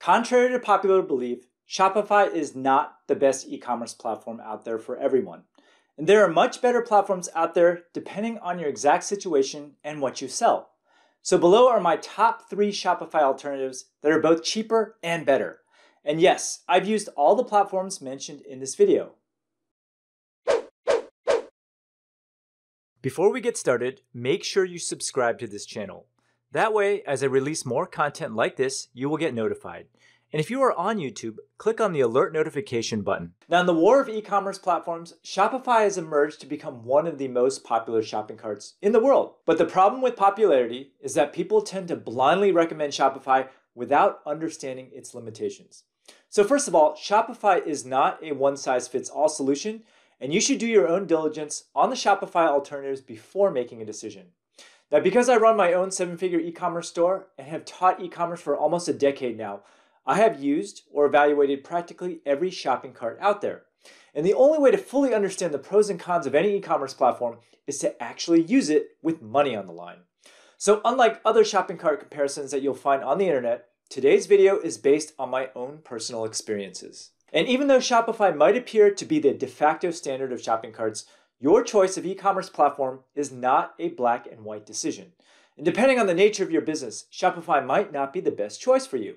Contrary to popular belief, Shopify is not the best e-commerce platform out there for everyone. And there are much better platforms out there depending on your exact situation and what you sell. So below are my top three Shopify alternatives that are both cheaper and better. And yes, I've used all the platforms mentioned in this video. Before we get started, make sure you subscribe to this channel. That way, as I release more content like this, you will get notified. And if you are on YouTube, click on the alert notification button. Now in the war of e-commerce platforms, Shopify has emerged to become one of the most popular shopping carts in the world. But the problem with popularity is that people tend to blindly recommend Shopify without understanding its limitations. So first of all, Shopify is not a one-size-fits-all solution, and you should do your own diligence on the Shopify alternatives before making a decision. Now, because I run my own seven figure e commerce store and have taught e commerce for almost a decade now, I have used or evaluated practically every shopping cart out there. And the only way to fully understand the pros and cons of any e commerce platform is to actually use it with money on the line. So, unlike other shopping cart comparisons that you'll find on the internet, today's video is based on my own personal experiences. And even though Shopify might appear to be the de facto standard of shopping carts, your choice of e-commerce platform is not a black and white decision. And depending on the nature of your business, Shopify might not be the best choice for you.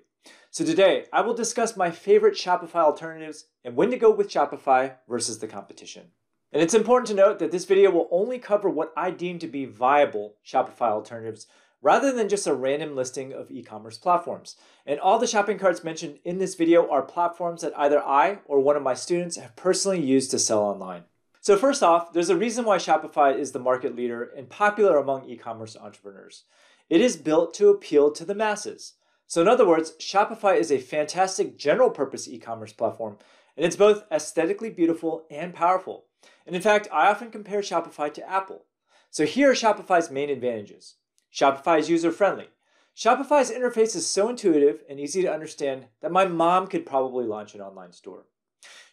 So today, I will discuss my favorite Shopify alternatives and when to go with Shopify versus the competition. And it's important to note that this video will only cover what I deem to be viable Shopify alternatives rather than just a random listing of e-commerce platforms. And all the shopping carts mentioned in this video are platforms that either I or one of my students have personally used to sell online. So first off, there's a reason why Shopify is the market leader and popular among e-commerce entrepreneurs. It is built to appeal to the masses. So in other words, Shopify is a fantastic general purpose e-commerce platform, and it's both aesthetically beautiful and powerful. And in fact, I often compare Shopify to Apple. So here are Shopify's main advantages. Shopify is user friendly. Shopify's interface is so intuitive and easy to understand that my mom could probably launch an online store.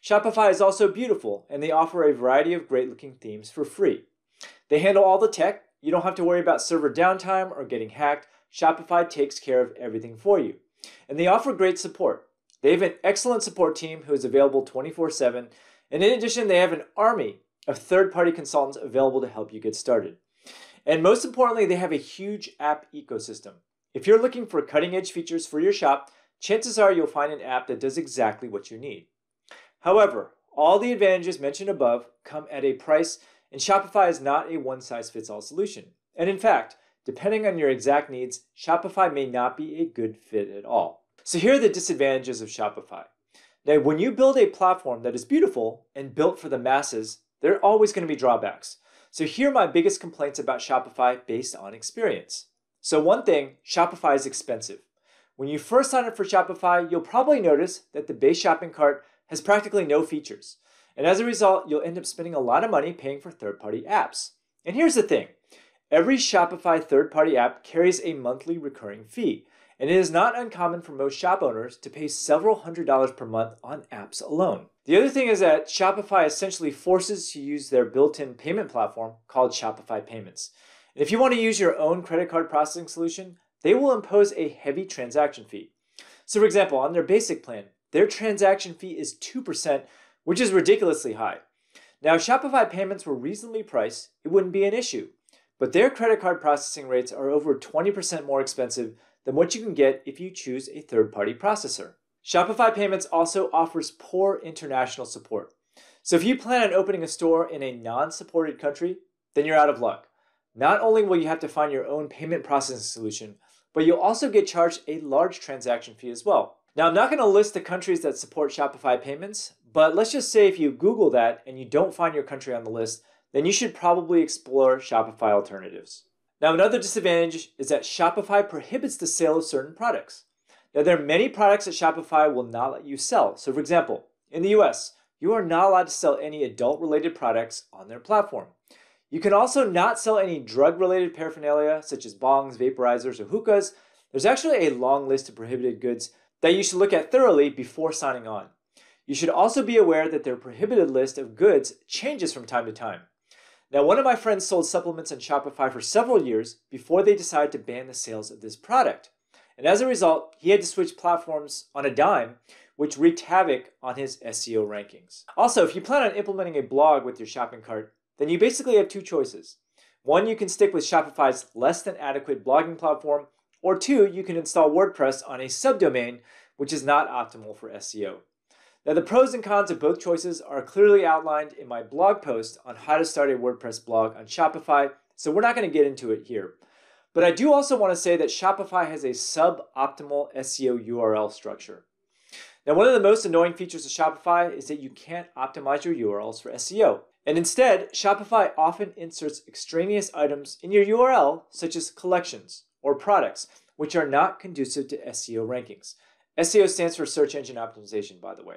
Shopify is also beautiful, and they offer a variety of great looking themes for free. They handle all the tech. You don't have to worry about server downtime or getting hacked. Shopify takes care of everything for you. And they offer great support. They have an excellent support team who is available 24 7. And in addition, they have an army of third party consultants available to help you get started. And most importantly, they have a huge app ecosystem. If you're looking for cutting edge features for your shop, chances are you'll find an app that does exactly what you need. However, all the advantages mentioned above come at a price, and Shopify is not a one size fits all solution. And in fact, depending on your exact needs, Shopify may not be a good fit at all. So here are the disadvantages of Shopify. Now, when you build a platform that is beautiful and built for the masses, there are always going to be drawbacks. So here are my biggest complaints about Shopify based on experience. So one thing, Shopify is expensive. When you first sign up for Shopify, you'll probably notice that the base shopping cart has practically no features. And as a result, you'll end up spending a lot of money paying for third party apps. And here's the thing every Shopify third party app carries a monthly recurring fee, and it is not uncommon for most shop owners to pay several hundred dollars per month on apps alone. The other thing is that Shopify essentially forces you to use their built in payment platform called Shopify Payments. And if you want to use your own credit card processing solution, they will impose a heavy transaction fee. So, for example, on their basic plan, their transaction fee is 2%, which is ridiculously high. Now, if Shopify payments were reasonably priced, it wouldn't be an issue. But their credit card processing rates are over 20% more expensive than what you can get if you choose a third party processor. Shopify Payments also offers poor international support. So if you plan on opening a store in a non supported country, then you're out of luck. Not only will you have to find your own payment processing solution, but you'll also get charged a large transaction fee as well. Now, I'm not going to list the countries that support Shopify payments, but let's just say if you Google that and you don't find your country on the list, then you should probably explore Shopify alternatives. Now, another disadvantage is that Shopify prohibits the sale of certain products. Now, there are many products that Shopify will not let you sell. So, for example, in the US, you are not allowed to sell any adult related products on their platform. You can also not sell any drug related paraphernalia, such as bongs, vaporizers, or hookahs. There's actually a long list of prohibited goods that you should look at thoroughly before signing on. You should also be aware that their prohibited list of goods changes from time to time. Now, one of my friends sold supplements on Shopify for several years before they decided to ban the sales of this product. And as a result, he had to switch platforms on a dime, which wreaked havoc on his SEO rankings. Also, if you plan on implementing a blog with your shopping cart, then you basically have two choices. One, you can stick with Shopify's less than adequate blogging platform, or two, you can install WordPress on a subdomain, which is not optimal for SEO. Now, the pros and cons of both choices are clearly outlined in my blog post on how to start a WordPress blog on Shopify, so we're not going to get into it here. But I do also want to say that Shopify has a suboptimal SEO URL structure. Now, one of the most annoying features of Shopify is that you can't optimize your URLs for SEO. And instead, Shopify often inserts extraneous items in your URL, such as collections or products, which are not conducive to SEO rankings. SEO stands for search engine optimization, by the way.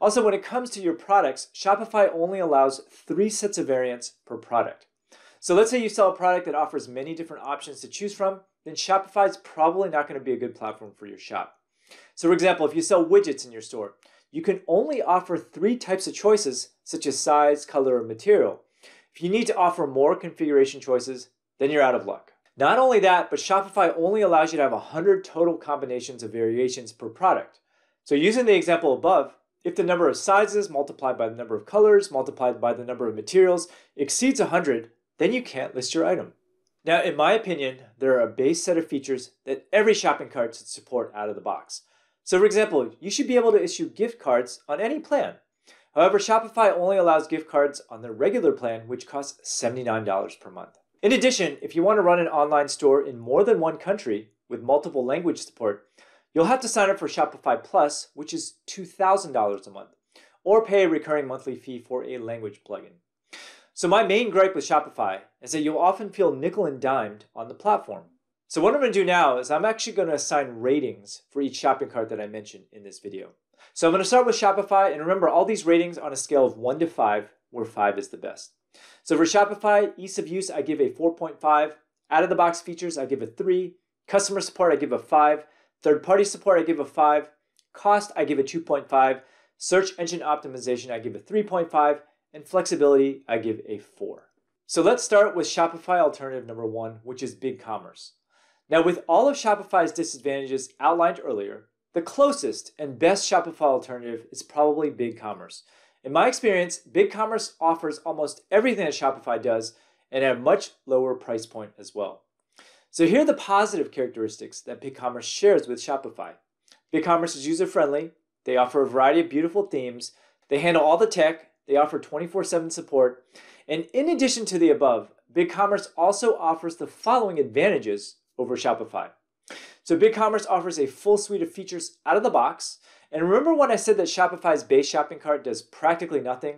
Also, when it comes to your products, Shopify only allows three sets of variants per product. So let's say you sell a product that offers many different options to choose from, then Shopify is probably not going to be a good platform for your shop. So, for example, if you sell widgets in your store, you can only offer three types of choices, such as size, color, or material. If you need to offer more configuration choices, then you're out of luck. Not only that, but Shopify only allows you to have 100 total combinations of variations per product. So using the example above, if the number of sizes multiplied by the number of colors multiplied by the number of materials exceeds 100, then you can't list your item. Now, in my opinion, there are a base set of features that every shopping cart should support out of the box. So for example, you should be able to issue gift cards on any plan. However, Shopify only allows gift cards on their regular plan, which costs $79 per month. In addition, if you want to run an online store in more than one country with multiple language support, you'll have to sign up for Shopify Plus, which is $2,000 a month, or pay a recurring monthly fee for a language plugin. So my main gripe with Shopify is that you'll often feel nickel and dimed on the platform. So what I'm going to do now is I'm actually going to assign ratings for each shopping cart that I mentioned in this video. So I'm going to start with Shopify, and remember all these ratings on a scale of 1 to 5, where 5 is the best. So for Shopify, ease of use, I give a 4.5. Out of the box features, I give a 3. Customer support, I give a 5. Third party support, I give a 5. Cost, I give a 2.5. Search engine optimization, I give a 3.5. And flexibility, I give a 4. So let's start with Shopify alternative number one, which is BigCommerce. Now, with all of Shopify's disadvantages outlined earlier, the closest and best Shopify alternative is probably BigCommerce. In my experience, BigCommerce offers almost everything that Shopify does and at a much lower price point as well. So here are the positive characteristics that BigCommerce shares with Shopify. BigCommerce is user-friendly. They offer a variety of beautiful themes. They handle all the tech. They offer 24-7 support. And in addition to the above, BigCommerce also offers the following advantages over Shopify. So BigCommerce offers a full suite of features out of the box. And remember when I said that Shopify's base shopping cart does practically nothing?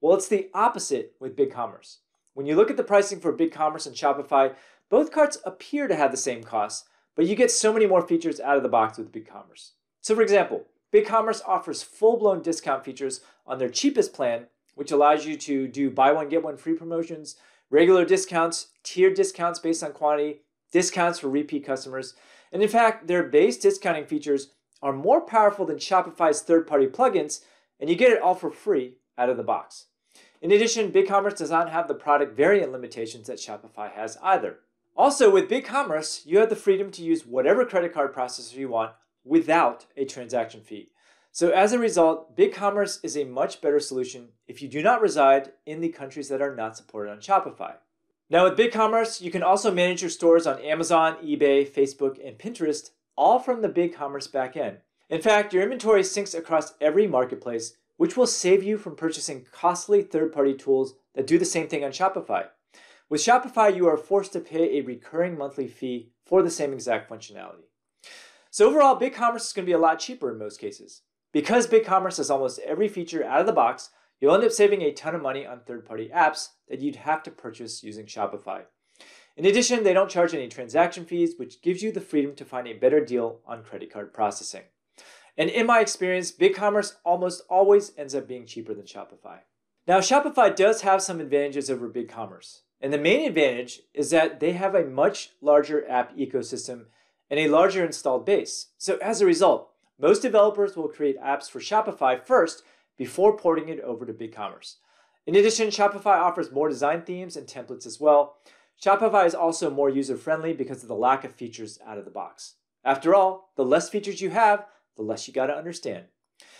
Well, it's the opposite with BigCommerce. When you look at the pricing for BigCommerce and Shopify, both carts appear to have the same costs, but you get so many more features out of the box with BigCommerce. So for example, BigCommerce offers full-blown discount features on their cheapest plan, which allows you to do buy one, get one free promotions, regular discounts, tiered discounts based on quantity, discounts for repeat customers. And in fact, their base discounting features are more powerful than Shopify's third-party plugins, and you get it all for free out of the box. In addition, BigCommerce does not have the product variant limitations that Shopify has either. Also, with BigCommerce, you have the freedom to use whatever credit card processor you want without a transaction fee. So as a result, BigCommerce is a much better solution if you do not reside in the countries that are not supported on Shopify. Now with BigCommerce, you can also manage your stores on Amazon, eBay, Facebook, and Pinterest all from the BigCommerce backend. In fact, your inventory syncs across every marketplace, which will save you from purchasing costly third party tools that do the same thing on Shopify. With Shopify, you are forced to pay a recurring monthly fee for the same exact functionality. So, overall, BigCommerce is going to be a lot cheaper in most cases. Because BigCommerce has almost every feature out of the box, you'll end up saving a ton of money on third party apps that you'd have to purchase using Shopify. In addition, they don't charge any transaction fees, which gives you the freedom to find a better deal on credit card processing. And in my experience, BigCommerce almost always ends up being cheaper than Shopify. Now, Shopify does have some advantages over BigCommerce. And the main advantage is that they have a much larger app ecosystem and a larger installed base. So, as a result, most developers will create apps for Shopify first before porting it over to BigCommerce. In addition, Shopify offers more design themes and templates as well. Shopify is also more user friendly because of the lack of features out of the box. After all, the less features you have, the less you got to understand.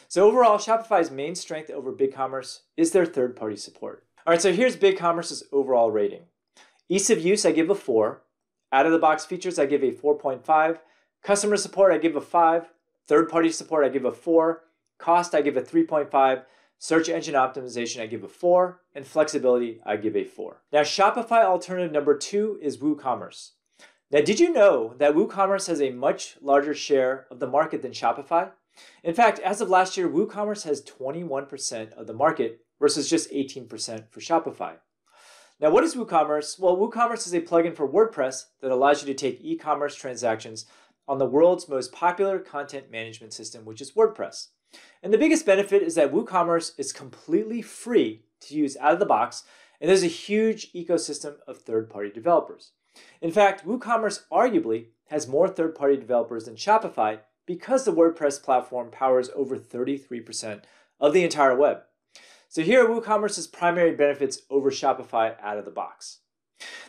So overall, Shopify's main strength over BigCommerce is their third-party support. All right, so here's BigCommerce's overall rating. Ease of use, I give a 4. Out-of-the-box features, I give a 4.5. Customer support, I give a 5. Third-party support, I give a 4. Cost, I give a 3.5. Search engine optimization, I give a four, and flexibility, I give a four. Now, Shopify alternative number two is WooCommerce. Now, did you know that WooCommerce has a much larger share of the market than Shopify? In fact, as of last year, WooCommerce has 21% of the market versus just 18% for Shopify. Now, what is WooCommerce? Well, WooCommerce is a plugin for WordPress that allows you to take e commerce transactions on the world's most popular content management system, which is WordPress. And the biggest benefit is that WooCommerce is completely free to use out of the box, and there's a huge ecosystem of third party developers. In fact, WooCommerce arguably has more third party developers than Shopify because the WordPress platform powers over 33% of the entire web. So here are WooCommerce's primary benefits over Shopify out of the box.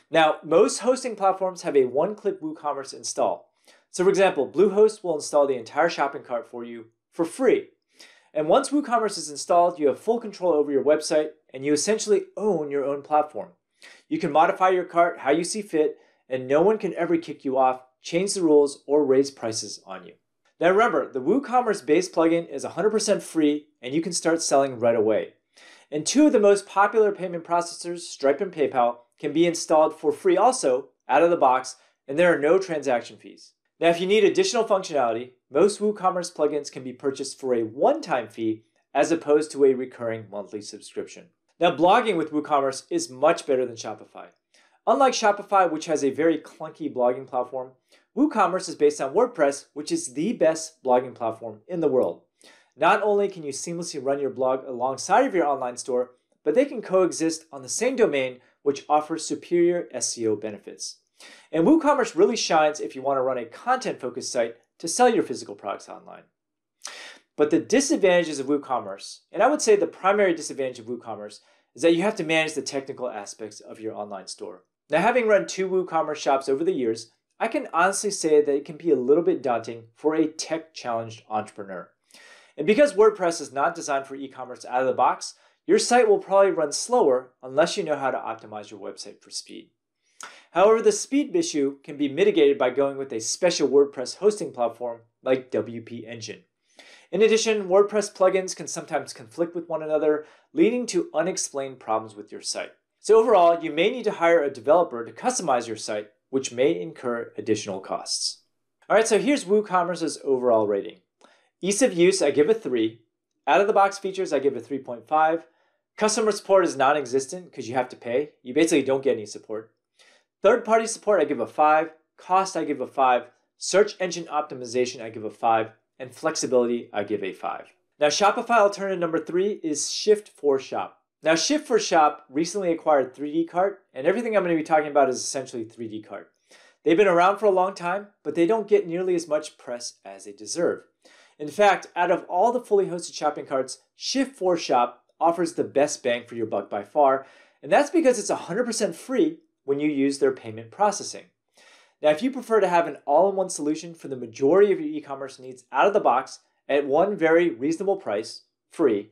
Now, most hosting platforms have a one-click WooCommerce install. So for example, Bluehost will install the entire shopping cart for you for free. And once WooCommerce is installed, you have full control over your website and you essentially own your own platform. You can modify your cart how you see fit, and no one can ever kick you off, change the rules, or raise prices on you. Now remember, the WooCommerce base plugin is 100% free and you can start selling right away. And two of the most popular payment processors, Stripe and PayPal, can be installed for free also out of the box, and there are no transaction fees. Now, if you need additional functionality, most WooCommerce plugins can be purchased for a one-time fee as opposed to a recurring monthly subscription. Now, blogging with WooCommerce is much better than Shopify. Unlike Shopify, which has a very clunky blogging platform, WooCommerce is based on WordPress, which is the best blogging platform in the world. Not only can you seamlessly run your blog alongside of your online store, but they can coexist on the same domain, which offers superior SEO benefits. And WooCommerce really shines if you want to run a content focused site to sell your physical products online. But the disadvantages of WooCommerce, and I would say the primary disadvantage of WooCommerce, is that you have to manage the technical aspects of your online store. Now, having run two WooCommerce shops over the years, I can honestly say that it can be a little bit daunting for a tech challenged entrepreneur. And because WordPress is not designed for e commerce out of the box, your site will probably run slower unless you know how to optimize your website for speed. However, the speed issue can be mitigated by going with a special WordPress hosting platform like WP Engine. In addition, WordPress plugins can sometimes conflict with one another, leading to unexplained problems with your site. So overall, you may need to hire a developer to customize your site, which may incur additional costs. All right, so here's WooCommerce's overall rating. Ease of use, I give a 3. Out-of-the-box features, I give a 3.5. Customer support is non-existent because you have to pay. You basically don't get any support. Third party support, I give a five. Cost, I give a five. Search engine optimization, I give a five. And flexibility, I give a five. Now, Shopify alternative number three is Shift4Shop. Now, Shift4Shop recently acquired 3D Cart, and everything I'm going to be talking about is essentially 3D Cart. They've been around for a long time, but they don't get nearly as much press as they deserve. In fact, out of all the fully hosted shopping carts, Shift4Shop offers the best bang for your buck by far, and that's because it's 100% free when you use their payment processing. Now, if you prefer to have an all in one solution for the majority of your e commerce needs out of the box at one very reasonable price, free,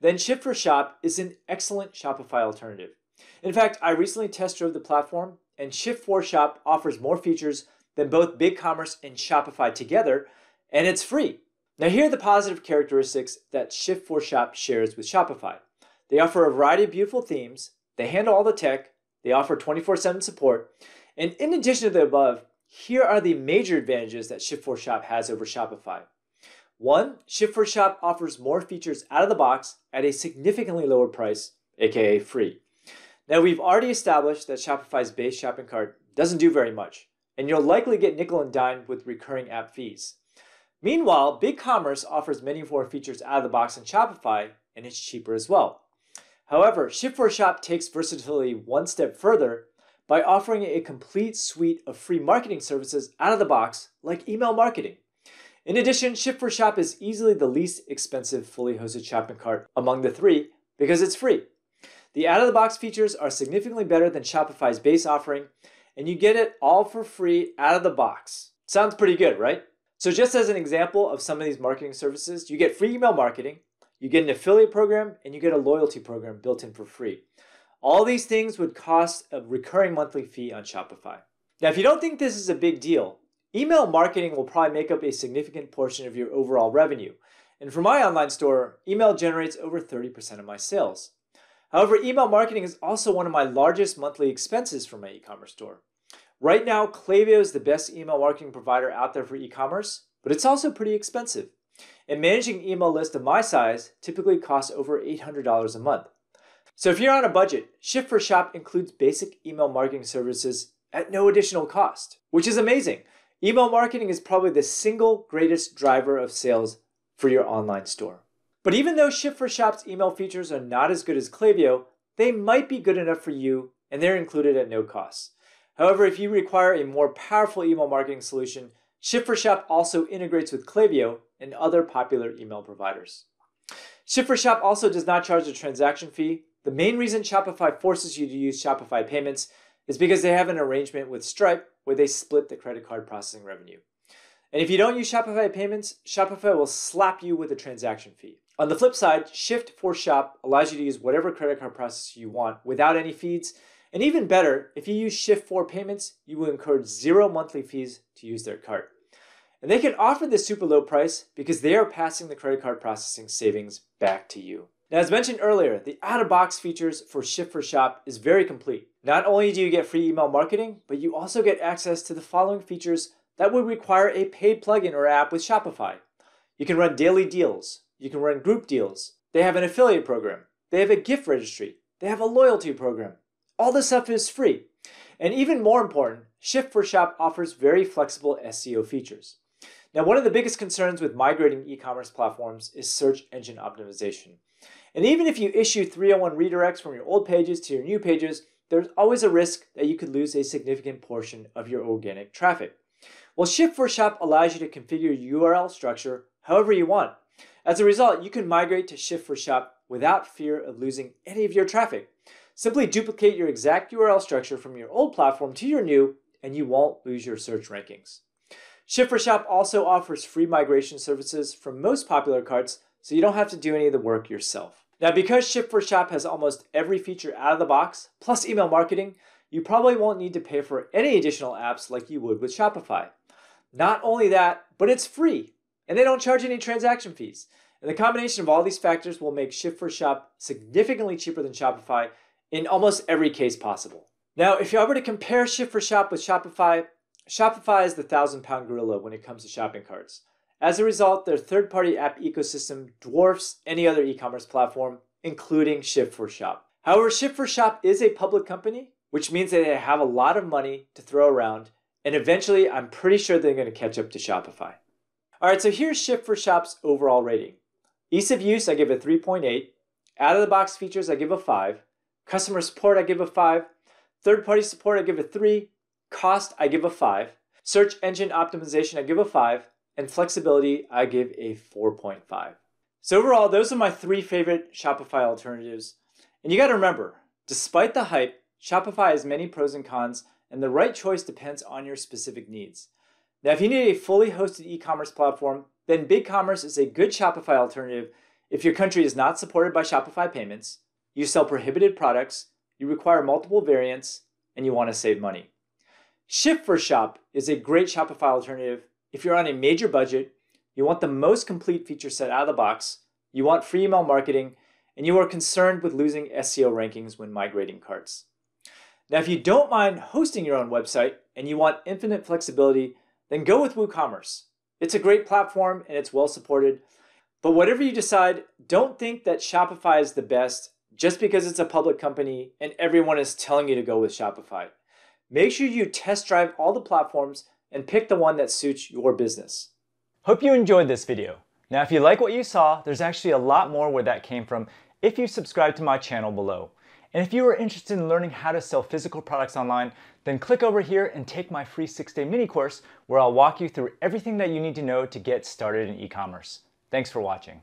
then Shift for Shop is an excellent Shopify alternative. In fact, I recently test drove the platform, and Shift for Shop offers more features than both BigCommerce and Shopify together, and it's free. Now, here are the positive characteristics that Shift for Shop shares with Shopify. They offer a variety of beautiful themes, they handle all the tech, they offer 24 7 support. And in addition to the above, here are the major advantages that Shift4Shop has over Shopify. One, Shift4Shop offers more features out of the box at a significantly lower price, aka free. Now, we've already established that Shopify's base shopping cart doesn't do very much, and you'll likely get nickel and dime with recurring app fees. Meanwhile, BigCommerce offers many more features out of the box than Shopify, and it's cheaper as well. However, Shift4Shop takes versatility one step further by offering a complete suite of free marketing services out of the box, like email marketing. In addition, Shift4Shop is easily the least expensive fully hosted shopping cart among the three because it's free. The out of the box features are significantly better than Shopify's base offering, and you get it all for free out of the box. Sounds pretty good, right? So, just as an example of some of these marketing services, you get free email marketing, you get an affiliate program and you get a loyalty program built in for free. All these things would cost a recurring monthly fee on Shopify. Now, if you don't think this is a big deal, email marketing will probably make up a significant portion of your overall revenue. And for my online store, email generates over 30% of my sales. However, email marketing is also one of my largest monthly expenses for my e commerce store. Right now, Klaviyo is the best email marketing provider out there for e commerce, but it's also pretty expensive. And managing email list of my size typically costs over $800 a month. So if you're on a budget, Shift for Shop includes basic email marketing services at no additional cost, which is amazing. Email marketing is probably the single greatest driver of sales for your online store. But even though Shift for Shop's email features are not as good as Klaviyo, they might be good enough for you and they're included at no cost. However, if you require a more powerful email marketing solution, Shift for Shop also integrates with Klaviyo and other popular email providers. Shift for Shop also does not charge a transaction fee. The main reason Shopify forces you to use Shopify payments is because they have an arrangement with Stripe where they split the credit card processing revenue. And if you don't use Shopify payments, Shopify will slap you with a transaction fee. On the flip side, Shift for Shop allows you to use whatever credit card processor you want without any fees and even better, if you use Shift4 payments, you will incur zero monthly fees to use their card. And they can offer this super low price because they are passing the credit card processing savings back to you. Now, as mentioned earlier, the out-of-box features for Shift for Shop is very complete. Not only do you get free email marketing, but you also get access to the following features that would require a paid plugin or app with Shopify. You can run daily deals. You can run group deals. They have an affiliate program. They have a gift registry. They have a loyalty program. All this stuff is free. And even more important, Shift for Shop offers very flexible SEO features. Now, one of the biggest concerns with migrating e-commerce platforms is search engine optimization. And even if you issue 301 redirects from your old pages to your new pages, there's always a risk that you could lose a significant portion of your organic traffic. Well, Shift for Shop allows you to configure your URL structure however you want. As a result, you can migrate to Shift for Shop without fear of losing any of your traffic. Simply duplicate your exact URL structure from your old platform to your new, and you won't lose your search rankings. ship for shop also offers free migration services from most popular carts, so you don't have to do any of the work yourself. Now, because ship for shop has almost every feature out of the box, plus email marketing, you probably won't need to pay for any additional apps like you would with Shopify. Not only that, but it's free, and they don't charge any transaction fees. And the combination of all these factors will make ship for shop significantly cheaper than Shopify in almost every case possible. Now, if you were to compare Shift for Shop with Shopify, Shopify is the thousand pound gorilla when it comes to shopping carts. As a result, their third party app ecosystem dwarfs any other e commerce platform, including Shift for Shop. However, Shift for Shop is a public company, which means that they have a lot of money to throw around, and eventually I'm pretty sure they're going to catch up to Shopify. All right, so here's Shift for Shop's overall rating. Ease of use, I give a 3.8. Out of the box features, I give a 5. Customer support, I give a five. Third party support, I give a three. Cost, I give a five. Search engine optimization, I give a five. And flexibility, I give a 4.5. So overall, those are my three favorite Shopify alternatives. And you gotta remember, despite the hype, Shopify has many pros and cons, and the right choice depends on your specific needs. Now, if you need a fully hosted e-commerce platform, then BigCommerce is a good Shopify alternative if your country is not supported by Shopify payments, you sell prohibited products, you require multiple variants, and you want to save money. Shift for Shop is a great Shopify alternative if you're on a major budget, you want the most complete feature set out of the box, you want free email marketing, and you are concerned with losing SEO rankings when migrating carts. Now, if you don't mind hosting your own website and you want infinite flexibility, then go with WooCommerce. It's a great platform and it's well supported. But whatever you decide, don't think that Shopify is the best just because it's a public company and everyone is telling you to go with Shopify. Make sure you test drive all the platforms and pick the one that suits your business. Hope you enjoyed this video. Now, if you like what you saw, there's actually a lot more where that came from if you subscribe to my channel below. And if you are interested in learning how to sell physical products online, then click over here and take my free six-day mini course where I'll walk you through everything that you need to know to get started in e-commerce. Thanks for watching.